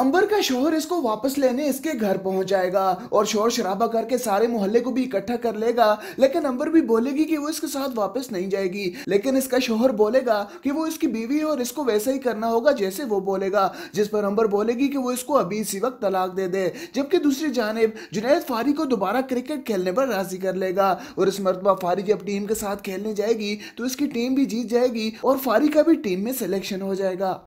अंबर का शोहर इसको वापस लेने इसके घर पहुंच जाएगा और शोर शराबा करके सारे मोहल्ले को भी इकट्ठा कर लेगा लेकिन अंबर भी बोलेगी कि वो इसके साथ वापस नहीं जाएगी लेकिन इसका शोहर बोलेगा कि वो इसकी बीवी है और इसको वैसा ही करना होगा जैसे वो बोलेगा जिस पर अंबर बोलेगी कि वो इसको अभी इसी वक्त तलाक दे दे जबकि दूसरी जानब जुनेद फारी को दोबारा क्रिकेट खेलने पर राजी कर लेगा और इस मरतबा फारी जब टीम के साथ खेलने जाएगी तो इसकी टीम भी जीत जाएगी और फारी का भी टीम में सिलेक्शन हो जाएगा